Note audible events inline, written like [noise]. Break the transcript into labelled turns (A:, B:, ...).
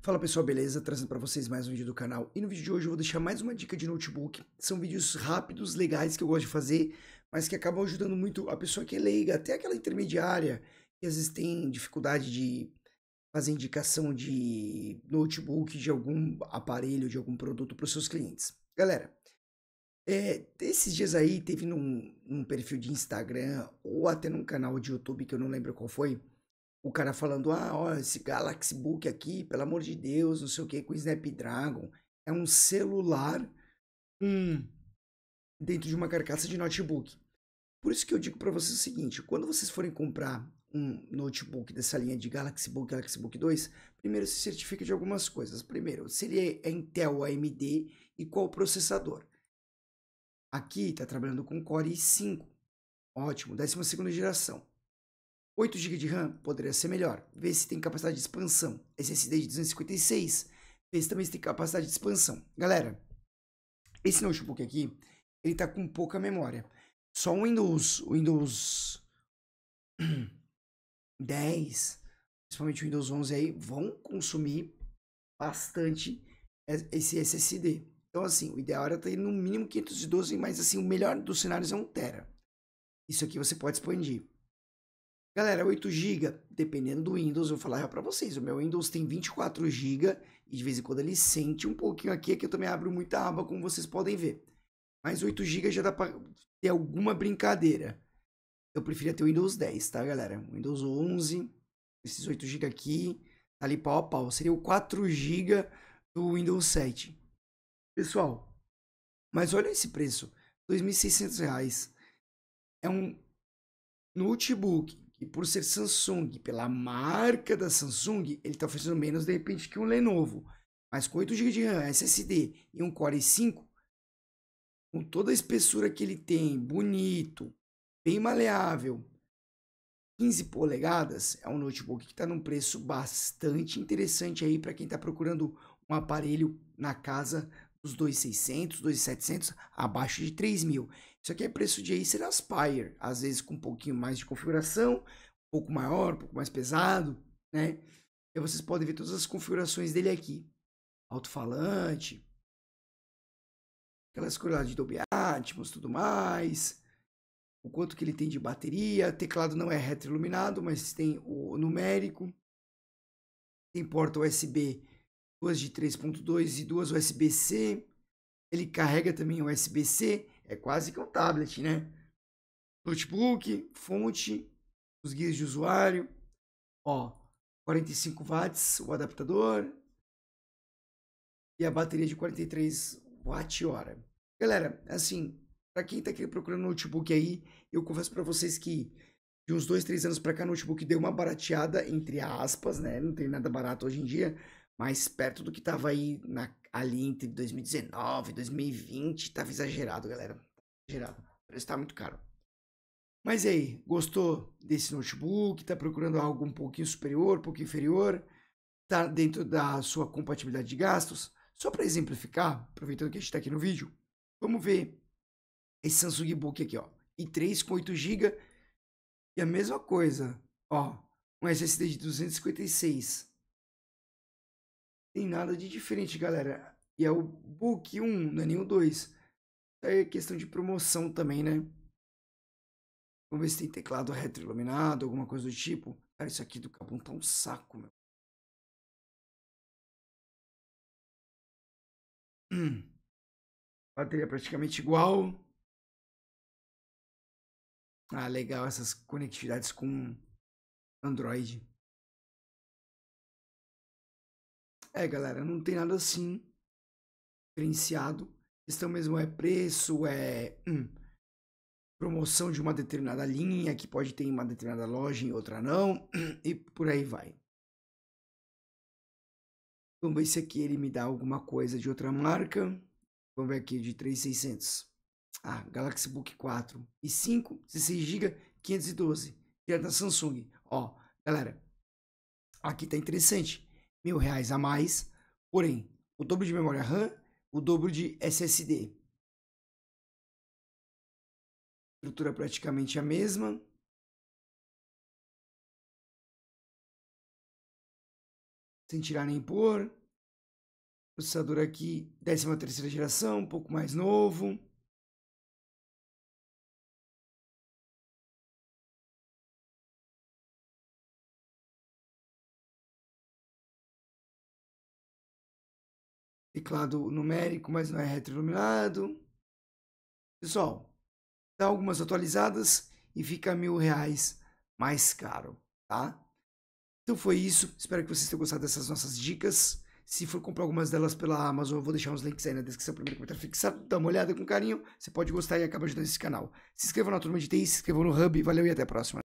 A: Fala pessoal, beleza? Trazendo para vocês mais um vídeo do canal. E no vídeo de hoje eu vou deixar mais uma dica de notebook. São vídeos rápidos, legais que eu gosto de fazer, mas que acabam ajudando muito a pessoa que é leiga, até aquela intermediária que às vezes tem dificuldade de fazer indicação de notebook, de algum aparelho, de algum produto para os seus clientes. Galera, é, esses dias aí teve num, num perfil de Instagram ou até num canal de YouTube que eu não lembro qual foi o cara falando, ah, olha, esse Galaxy Book aqui, pelo amor de Deus, não sei o que, com Snapdragon. É um celular hum, dentro de uma carcaça de notebook. Por isso que eu digo para vocês o seguinte, quando vocês forem comprar um notebook dessa linha de Galaxy Book, Galaxy Book 2, primeiro se certifique de algumas coisas. Primeiro, se ele é Intel AMD e qual processador. Aqui está trabalhando com Core i5. Ótimo, 12 segunda geração. 8 GB de RAM poderia ser melhor. Vê se tem capacidade de expansão. SSD de 256. Vê se também tem capacidade de expansão. Galera, esse notebook aqui, ele tá com pouca memória. Só o Windows, Windows 10, [clears throat] principalmente o Windows 11 aí, vão consumir bastante esse SSD. Então, assim, o ideal era ter no mínimo 512, mas assim, o melhor dos cenários é um Tera. Isso aqui você pode expandir. Galera, 8 GB, dependendo do Windows, eu vou falar para vocês. O meu Windows tem 24 GB e de vez em quando ele sente um pouquinho aqui, que eu também abro muita aba, como vocês podem ver. Mas 8 GB já dá para ter alguma brincadeira. Eu preferia ter o Windows 10, tá, galera? Windows 11, esses 8 GB aqui, tá ali pau a pau. Seria o 4 GB do Windows 7. Pessoal, mas olha esse preço, R$ 2.600. É um notebook e por ser Samsung, pela marca da Samsung, ele está oferecendo menos de repente que um Lenovo. Mas com 8 GB de RAM, SSD e um Core i5, com toda a espessura que ele tem, bonito, bem maleável, 15 polegadas, é um notebook que está num preço bastante interessante aí para quem está procurando um aparelho na casa os 2,600, 2,700, abaixo de 3.000. Isso aqui é preço de Acer Aspire, às vezes com um pouquinho mais de configuração, um pouco maior, um pouco mais pesado, né? E vocês podem ver todas as configurações dele aqui. Alto-falante, aquelas curiosidades de Dolby Atmos, tudo mais. O quanto que ele tem de bateria, teclado não é retroiluminado, mas tem o numérico. Tem porta USB duas de 3.2 e duas USB-C. Ele carrega também USB-C, é quase que um tablet, né? Notebook, fonte, os guias de usuário, ó, 45 watts o adaptador e a bateria de 43 watt-hora. Galera, assim, para quem tá aqui procurando notebook aí, eu confesso para vocês que de uns dois, três anos para cá, notebook deu uma barateada, entre aspas, né? Não tem nada barato hoje em dia, mais perto do que tava aí na, ali entre 2019 e 2020. Tava exagerado, galera. Exagerado. O preço tá muito caro. Mas e aí, gostou desse notebook? Tá procurando algo um pouquinho superior, um pouquinho inferior? Tá dentro da sua compatibilidade de gastos? Só para exemplificar, aproveitando que a gente está aqui no vídeo, vamos ver esse Samsung book aqui, ó. i3 com 8 GB e a mesma coisa, ó, um SSD de 256 tem nada de diferente, galera. E é o book 1, não é nem o 2. É questão de promoção também, né? Vamos ver se tem teclado
B: retroiluminado, alguma coisa do tipo. Cara, isso aqui do Capão tá um saco, meu. Hum. Bateria praticamente igual. Ah, legal essas conectividades com Android. É, galera, não tem nada assim diferenciado. A questão
A: mesmo é preço, é hum, promoção de uma determinada linha que pode ter em uma determinada loja e outra não, [clears throat] e por aí vai. Vamos ver se aqui ele me dá alguma coisa de outra marca. Vamos ver aqui de 3600. Ah, Galaxy Book 4 e 5, 16 GB, 512. Que é da Samsung. Ó, galera, aqui tá interessante mil reais a mais, porém, o dobro de memória RAM, o dobro de SSD.
B: Estrutura praticamente a mesma. Sem tirar nem pôr. Processador aqui, 13 terceira geração, um pouco mais novo. teclado numérico, mas não é retroiluminado. Pessoal, dá algumas atualizadas e fica mil
A: reais mais caro, tá? Então foi isso. Espero que vocês tenham gostado dessas nossas dicas. Se for comprar algumas delas pela Amazon, eu vou deixar uns links aí na descrição primeiro comentário fixado. Dá
B: uma olhada com carinho. Você pode gostar e acaba ajudando esse canal. Se inscreva na turma de TI, se inscreva no Hub. Valeu e até a próxima.